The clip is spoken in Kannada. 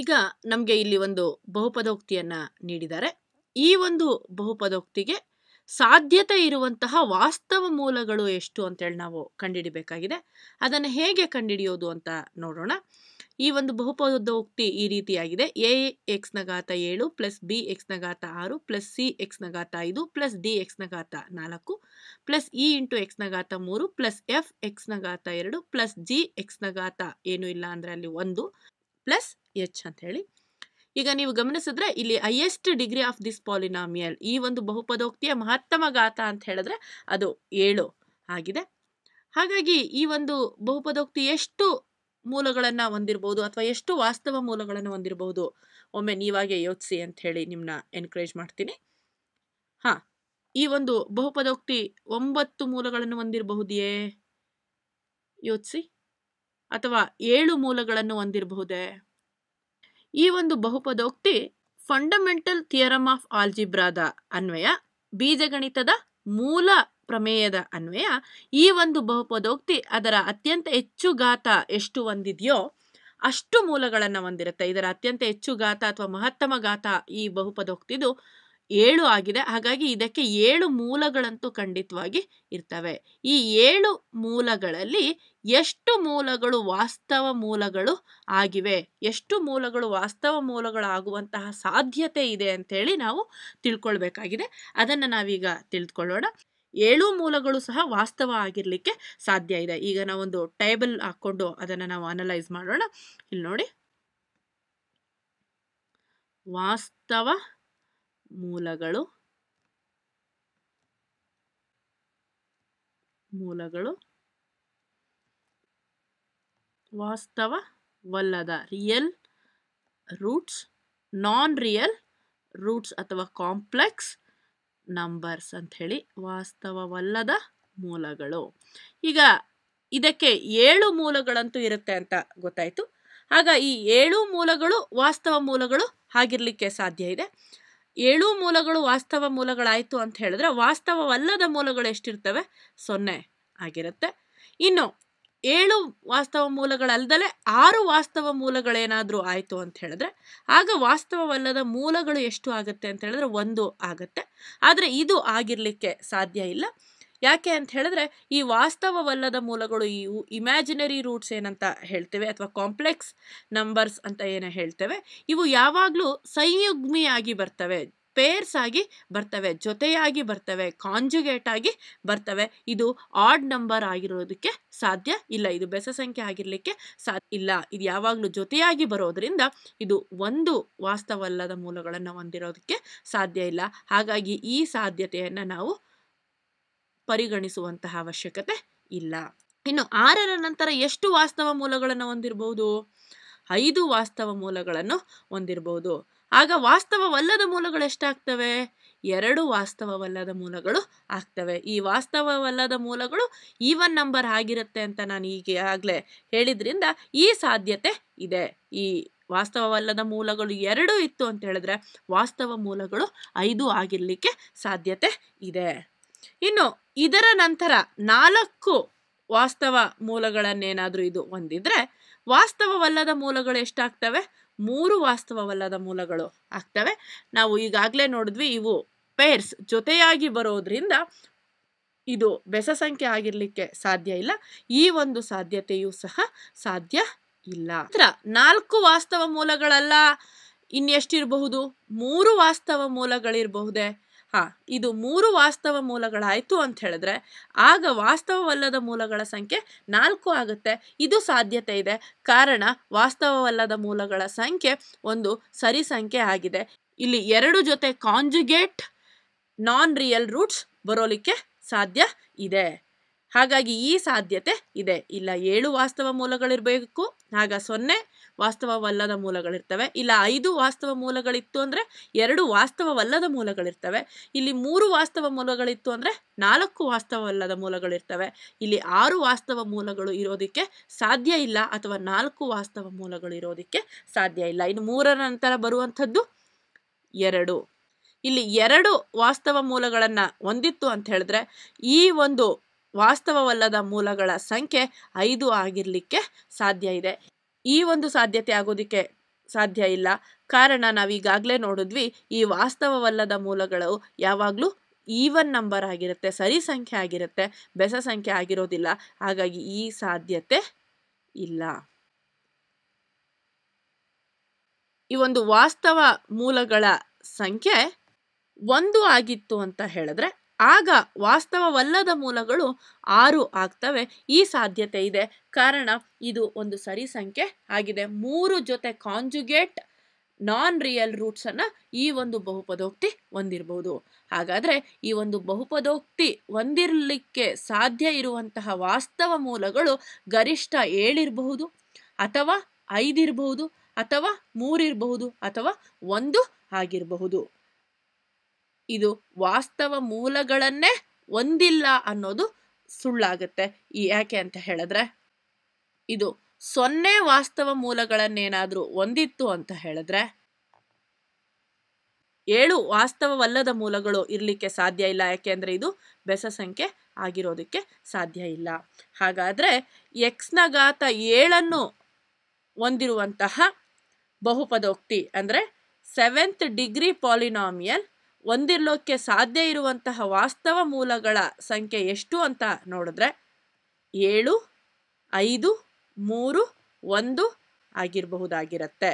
ಈಗ ನಮಗೆ ಇಲ್ಲಿ ಒಂದು ಬಹುಪದೋಕ್ತಿಯನ್ನು ನೀಡಿದ್ದಾರೆ ಈ ಒಂದು ಬಹುಪದೋಕ್ತಿಗೆ ಸಾಧ್ಯತೆ ಇರುವಂತಹ ವಾಸ್ತವ ಮೂಲಗಳು ಎಷ್ಟು ಅಂತೇಳಿ ನಾವು ಕಂಡಿಡಿಬೇಕಾಗಿದೆ ಅದನ್ನು ಹೇಗೆ ಕಂಡುಹಿಡಿಯೋದು ಅಂತ ನೋಡೋಣ ಈ ಒಂದು ಬಹುಪದೋಕ್ತಿ ಈ ರೀತಿಯಾಗಿದೆ ಎ ಎಕ್ಸ್ನ ಘಾತ ಏಳು ಪ್ಲಸ್ ಬಿ ಎಕ್ಸ್ನ ಘಾತ ಆರು ಪ್ಲಸ್ ಸಿ ಎಕ್ಸ್ನ ಘಾತ ಐದು ಪ್ಲಸ್ ಡಿ ಎಕ್ಸ್ನ ಘಾತ ನಾಲ್ಕು ಪ್ಲಸ್ ಇ ಇಂಟು ಎಕ್ಸ್ನ ಘಾತ ಮೂರು ಪ್ಲಸ್ ಎಫ್ ಎಕ್ಸ್ನ ಘಾತ ಎರಡು ಪ್ಲಸ್ ಜಿ ಎಕ್ಸ್ನ ಘಾತ ಏನು ಇಲ್ಲ ಅಂದರೆ ಅಲ್ಲಿ ಒಂದು ಪ್ಲಸ್ ಎಚ್ ಅಂತ ಹೇಳಿ ಈಗ ನೀವು ಗಮನಿಸಿದ್ರೆ ಇಲ್ಲಿ highest degree of this polynomial ಈ ಒಂದು ಬಹುಪದೋಕ್ತಿಯ ಮಹತ್ತಮ ಗಾತ ಅಂತ ಹೇಳಿದ್ರೆ ಅದು ಏಳು ಆಗಿದೆ ಹಾಗಾಗಿ ಈ ಒಂದು ಬಹುಪದೋಕ್ತಿ ಎಷ್ಟು ಮೂಲಗಳನ್ನು ಹೊಂದಿರಬಹುದು ಅಥವಾ ಎಷ್ಟು ವಾಸ್ತವ ಮೂಲಗಳನ್ನು ಹೊಂದಿರಬಹುದು ಒಮ್ಮೆ ನೀವಾಗೆ ಯೋಚಿಸಿ ಅಂತ ಹೇಳಿ ನಿಮ್ಮನ್ನ ಎನ್ಕರೇಜ್ ಮಾಡ್ತೀನಿ ಹಾ ಈ ಒಂದು ಬಹುಪದೋಕ್ತಿ ಒಂಬತ್ತು ಮೂಲಗಳನ್ನು ಹೊಂದಿರಬಹುದೇ ಯೋಚಿಸಿ ಅಥವಾ ಏಳು ಮೂಲಗಳನ್ನು ಹೊಂದಿರಬಹುದೇ ಈ ಒಂದು ಬಹುಪದೋಕ್ತಿ ಫಂಡಮೆಂಟಲ್ ಥಿಯರಮ್ ಆಫ್ ಆಲ್ಜಿಬ್ರಾದ ಅನ್ವಯ ಬೀಜಗಣಿತದ ಮೂಲ ಪ್ರಮೇಯದ ಅನ್ವಯ ಈ ಒಂದು ಬಹುಪದೋಕ್ತಿ ಅದರ ಅತ್ಯಂತ ಹೆಚ್ಚು ಘಾತ ಎಷ್ಟು ಹೊಂದಿದೆಯೋ ಅಷ್ಟು ಮೂಲಗಳನ್ನು ಹೊಂದಿರುತ್ತೆ ಇದರ ಅತ್ಯಂತ ಹೆಚ್ಚು ಘಾತ ಅಥವಾ ಮಹತ್ತಮ ಘಾತ ಈ ಬಹುಪದೋಕ್ತಿದು ಏಳು ಆಗಿದೆ ಹಾಗಾಗಿ ಇದಕ್ಕೆ ಏಳು ಮೂಲಗಳಂತೂ ಖಂಡಿತವಾಗಿ ಇರ್ತವೆ ಈ ಏಳು ಮೂಲಗಳಲ್ಲಿ ಎಷ್ಟು ಮೂಲಗಳು ವಾಸ್ತವ ಮೂಲಗಳು ಆಗಿವೆ ಎಷ್ಟು ಮೂಲಗಳು ವಾಸ್ತವ ಮೂಲಗಳು ಆಗುವಂತಹ ಸಾಧ್ಯತೆ ಇದೆ ಅಂತೇಳಿ ನಾವು ತಿಳ್ಕೊಳ್ಬೇಕಾಗಿದೆ ಅದನ್ನು ನಾವೀಗ ತಿಳಿದುಕೊಳ್ಳೋಣ ಏಳು ಮೂಲಗಳು ಸಹ ವಾಸ್ತವ ಆಗಿರಲಿಕ್ಕೆ ಸಾಧ್ಯ ಇದೆ ಈಗ ನಾವೊಂದು ಟೇಬಲ್ ಹಾಕ್ಕೊಂಡು ಅದನ್ನು ನಾವು ಅನಲೈಸ್ ಮಾಡೋಣ ಇಲ್ಲಿ ನೋಡಿ ವಾಸ್ತವ ಮೂಲಗಳು ಮೂಲಗಳು ವಾಸ್ತವವಲ್ಲದ real roots non real roots ಅಥವಾ ಕಾಂಪ್ಲೆಕ್ಸ್ ನಂಬರ್ಸ್ ಅಂತ ಹೇಳಿ ವಾಸ್ತವವಲ್ಲದ ಮೂಲಗಳು ಈಗ ಇದಕ್ಕೆ ಏಳು ಮೂಲಗಳಂತೂ ಇರುತ್ತೆ ಅಂತ ಗೊತ್ತಾಯಿತು ಆಗ ಈ ಏಳು ಮೂಲಗಳು ವಾಸ್ತವ ಮೂಲಗಳು ಆಗಿರಲಿಕ್ಕೆ ಸಾಧ್ಯ ಇದೆ ಏಳು ಮೂಲಗಳು ವಾಸ್ತವ ಮೂಲಗಳಾಯಿತು ಅಂತ ಹೇಳಿದ್ರೆ ವಾಸ್ತವವಲ್ಲದ ಮೂಲಗಳು ಎಷ್ಟಿರ್ತವೆ ಸೊನ್ನೆ ಆಗಿರುತ್ತೆ ಇನ್ನು ಏಳು ವಾಸ್ತವ ಮೂಲಗಳಲ್ಲದಲೇ ಆರು ವಾಸ್ತವ ಮೂಲಗಳೇನಾದರೂ ಆಯಿತು ಅಂತ ಹೇಳಿದ್ರೆ ಆಗ ವಾಸ್ತವವಲ್ಲದ ಮೂಲಗಳು ಎಷ್ಟು ಆಗುತ್ತೆ ಅಂತ ಹೇಳಿದ್ರೆ ಒಂದು ಆಗುತ್ತೆ ಆದರೆ ಇದು ಆಗಿರಲಿಕ್ಕೆ ಸಾಧ್ಯ ಇಲ್ಲ ಯಾಕೆ ಅಂತ ಹೇಳಿದ್ರೆ ಈ ವಾಸ್ತವವಲ್ಲದ ಮೂಲಗಳು ಇವು ಇಮ್ಯಾಜಿನರಿ ರೂಟ್ಸ್ ಏನಂತ ಹೇಳ್ತೇವೆ ಅಥವಾ ಕಾಂಪ್ಲೆಕ್ಸ್ ನಂಬರ್ಸ್ ಅಂತ ಏನು ಹೇಳ್ತೇವೆ ಇವು ಯಾವಾಗಲೂ ಸಂಯುಗ್ಮಿಯಾಗಿ ಬರ್ತವೆ ಪೇರ್ಸ್ ಆಗಿ ಬರ್ತವೆ ಜೊತೆಯಾಗಿ ಬರ್ತವೆ ಕಾಂಜುಗೇಟ್ ಆಗಿ ಬರ್ತವೆ ಇದು ಆಡ್ ನಂಬರ್ ಆಗಿರೋದಕ್ಕೆ ಸಾಧ್ಯ ಇಲ್ಲ ಇದು ಬೆಸ ಸಂಖ್ಯೆ ಆಗಿರಲಿಕ್ಕೆ ಸಾಧ್ಯ ಇಲ್ಲ ಇದು ಯಾವಾಗಲೂ ಜೊತೆಯಾಗಿ ಬರೋದರಿಂದ ಇದು ಒಂದು ವಾಸ್ತವಲ್ಲದ ಮೂಲಗಳನ್ನು ಹೊಂದಿರೋದಕ್ಕೆ ಸಾಧ್ಯ ಇಲ್ಲ ಹಾಗಾಗಿ ಈ ಸಾಧ್ಯತೆಯನ್ನು ನಾವು ಪರಿಗಣಿಸುವಂತಹ ಅವಶ್ಯಕತೆ ಇಲ್ಲ ಇನ್ನು ಆರರ ನಂತರ ಎಷ್ಟು ವಾಸ್ತವ ಮೂಲಗಳನ್ನು ಹೊಂದಿರಬಹುದು ಐದು ವಾಸ್ತವ ಮೂಲಗಳನ್ನು ಹೊಂದಿರಬಹುದು ಆಗ ವಾಸ್ತವವಲ್ಲದ ಮೂಲಗಳು ಎಷ್ಟಾಗ್ತವೆ ಎರಡು ವಾಸ್ತವವಲ್ಲದ ಮೂಲಗಳು ಆಗ್ತವೆ ಈ ವಾಸ್ತವವಲ್ಲದ ಮೂಲಗಳು ಈವನ್ ನಂಬರ್ ಆಗಿರುತ್ತೆ ಅಂತ ನಾನು ಈಗ ಹೇಳಿದ್ರಿಂದ ಈ ಸಾಧ್ಯತೆ ಇದೆ ಈ ವಾಸ್ತವವಲ್ಲದ ಮೂಲಗಳು ಎರಡು ಇತ್ತು ಅಂತ ಹೇಳಿದ್ರೆ ವಾಸ್ತವ ಮೂಲಗಳು ಐದು ಆಗಿರಲಿಕ್ಕೆ ಸಾಧ್ಯತೆ ಇದೆ ಇನ್ನು ಇದರ ನಂತರ ನಾಲ್ಕು ವಾಸ್ತವ ಮೂಲಗಳನ್ನೇನಾದರೂ ಇದು ಹೊಂದಿದ್ರೆ ವಾಸ್ತವವಲ್ಲದ ಮೂಲಗಳು ಎಷ್ಟಾಗ್ತವೆ ಮೂರು ವಾಸ್ತವವಲ್ಲದ ಮೂಲಗಳು ಆಗ್ತವೆ ನಾವು ಈಗಾಗಲೇ ನೋಡಿದ್ವಿ ಇವು ಪೇರ್ಸ್ ಜೊತೆಯಾಗಿ ಬರೋದ್ರಿಂದ ಇದು ಬೆಸ ಸಂಖ್ಯೆ ಆಗಿರಲಿಕ್ಕೆ ಸಾಧ್ಯ ಇಲ್ಲ ಈ ಒಂದು ಸಾಧ್ಯತೆಯೂ ಸಹ ಸಾಧ್ಯ ಇಲ್ಲ ನಾಲ್ಕು ವಾಸ್ತವ ಮೂಲಗಳಲ್ಲ ಇನ್ನೆಷ್ಟಿರಬಹುದು ಮೂರು ವಾಸ್ತವ ಮೂಲಗಳಿರಬಹುದೇ ಹಾಂ ಇದು ಮೂರು ವಾಸ್ತವ ಮೂಲಗಳಾಯಿತು ಅಂತ ಹೇಳಿದ್ರೆ ಆಗ ವಾಸ್ತವವಲ್ಲದ ಮೂಲಗಳ ಸಂಖ್ಯೆ ನಾಲ್ಕು ಆಗುತ್ತೆ ಇದು ಸಾಧ್ಯತೆ ಇದೆ ಕಾರಣ ವಾಸ್ತವವಲ್ಲದ ಮೂಲಗಳ ಸಂಖ್ಯೆ ಒಂದು ಸರಿ ಸಂಖ್ಯೆ ಆಗಿದೆ ಇಲ್ಲಿ ಎರಡು ಜೊತೆ ಕಾಂಜುಗೇಟ್ ನಾನ್ ರಿಯಲ್ ರೂಟ್ಸ್ ಬರೋಲಿಕ್ಕೆ ಸಾಧ್ಯ ಇದೆ ಹಾಗಾಗಿ ಈ ಸಾಧ್ಯತೆ ಇದೆ ಇಲ್ಲ ಏಳು ವಾಸ್ತವ ಮೂಲಗಳಿರಬೇಕು ಆಗ ಸೊನ್ನೆ ವಾಸ್ತವವಲ್ಲದ ಮೂಲಗಳಿರ್ತವೆ ಇಲ್ಲ ಐದು ವಾಸ್ತವ ಮೂಲಗಳಿತ್ತು ಅಂದರೆ ಎರಡು ವಾಸ್ತವವಲ್ಲದ ಮೂಲಗಳಿರ್ತವೆ ಇಲ್ಲಿ ಮೂರು ವಾಸ್ತವ ಮೂಲಗಳಿತ್ತು ಅಂದರೆ ನಾಲ್ಕು ವಾಸ್ತವವಲ್ಲದ ಮೂಲಗಳಿರ್ತವೆ ಇಲ್ಲಿ ಆರು ವಾಸ್ತವ ಮೂಲಗಳು ಇರೋದಕ್ಕೆ ಸಾಧ್ಯ ಇಲ್ಲ ಅಥವಾ ನಾಲ್ಕು ವಾಸ್ತವ ಮೂಲಗಳು ಇರೋದಕ್ಕೆ ಸಾಧ್ಯ ಇಲ್ಲ ಇನ್ನು ಮೂರರ ನಂತರ ಬರುವಂಥದ್ದು ಎರಡು ಇಲ್ಲಿ ಎರಡು ವಾಸ್ತವ ಮೂಲಗಳನ್ನು ಹೊಂದಿತ್ತು ಅಂತ ಹೇಳಿದ್ರೆ ಈ ಒಂದು ವಾಸ್ತವವಲ್ಲದ ಮೂಲಗಳ ಸಂಖ್ಯೆ ಐದು ಆಗಿರಲಿಕ್ಕೆ ಸಾಧ್ಯ ಇದೆ ಈ ಒಂದು ಸಾಧ್ಯತೆ ಆಗೋದಕ್ಕೆ ಸಾಧ್ಯ ಇಲ್ಲ ಕಾರಣ ನಾವೀಗಾಗಲೇ ನೋಡಿದ್ವಿ ಈ ವಾಸ್ತವವಲ್ಲದ ಮೂಲಗಳು ಯಾವಾಗಲೂ ಈವನ್ ನಂಬರ್ ಆಗಿರುತ್ತೆ ಸರಿ ಸಂಖ್ಯೆ ಆಗಿರುತ್ತೆ ಬೆಸ ಸಂಖ್ಯೆ ಆಗಿರೋದಿಲ್ಲ ಹಾಗಾಗಿ ಈ ಸಾಧ್ಯತೆ ಇಲ್ಲ ಈ ಒಂದು ವಾಸ್ತವ ಮೂಲಗಳ ಸಂಖ್ಯೆ ಒಂದು ಆಗಿತ್ತು ಅಂತ ಹೇಳಿದ್ರೆ ಆಗ ವಾಸ್ತವವಲ್ಲದ ಮೂಲಗಳು ಆರು ಆಗ್ತವೆ ಈ ಸಾಧ್ಯತೆ ಇದೆ ಕಾರಣ ಇದು ಒಂದು ಸರಿ ಸಂಖ್ಯೆ ಆಗಿದೆ ಮೂರು ಜೊತೆ ಕಾಂಜುಗೇಟ್ ನಾನ್ ರಿಯಲ್ ರೂಟ್ಸನ್ನು ಈ ಒಂದು ಬಹುಪದೋಕ್ತಿ ಹೊಂದಿರಬಹುದು ಹಾಗಾದರೆ ಈ ಒಂದು ಬಹುಪದೋಕ್ತಿ ಹೊಂದಿರಲಿಕ್ಕೆ ಸಾಧ್ಯ ಇರುವಂತಹ ವಾಸ್ತವ ಮೂಲಗಳು ಗರಿಷ್ಠ ಏಳಿರಬಹುದು ಅಥವಾ ಐದಿರಬಹುದು ಅಥವಾ ಮೂರಿರಬಹುದು ಅಥವಾ ಒಂದು ಆಗಿರಬಹುದು ಇದು ವಾಸ್ತವ ಮೂಲಗಳನ್ನೇ ಹೊಂದಿಲ್ಲ ಅನ್ನೋದು ಸುಳ್ಳಾಗುತ್ತೆ ಯಾಕೆ ಅಂತ ಹೇಳಿದ್ರೆ ಇದು ಸೊನ್ನೆ ವಾಸ್ತವ ಮೂಲಗಳನ್ನೇನಾದ್ರೂ ಹೊಂದಿತ್ತು ಅಂತ ಹೇಳಿದ್ರೆ ಏಳು ವಾಸ್ತವವಲ್ಲದ ಮೂಲಗಳು ಇರಲಿಕ್ಕೆ ಸಾಧ್ಯ ಇಲ್ಲ ಯಾಕೆಂದರೆ ಇದು ಬೆಸ ಸಂಖ್ಯೆ ಆಗಿರೋದಕ್ಕೆ ಸಾಧ್ಯ ಇಲ್ಲ ಹಾಗಾದರೆ ಎಕ್ಸ್ನ ಘಾತ ಏಳನ್ನು ಹೊಂದಿರುವಂತಹ ಬಹುಪದೋಕ್ತಿ ಅಂದರೆ ಸೆವೆಂತ್ ಡಿಗ್ರಿ ಪಾಲಿನಾಮಿಯಲ್ ಹೊಂದಿರೋಕ್ಕೆ ಸಾಧ್ಯ ಇರುವಂತಹ ವಾಸ್ತವ ಮೂಲಗಳ ಸಂಖ್ಯೆ ಎಷ್ಟು ಅಂತ ನೋಡಿದ್ರೆ ಏಳು ಐದು ಮೂರು ಒಂದು ಆಗಿರಬಹುದಾಗಿರತ್ತೆ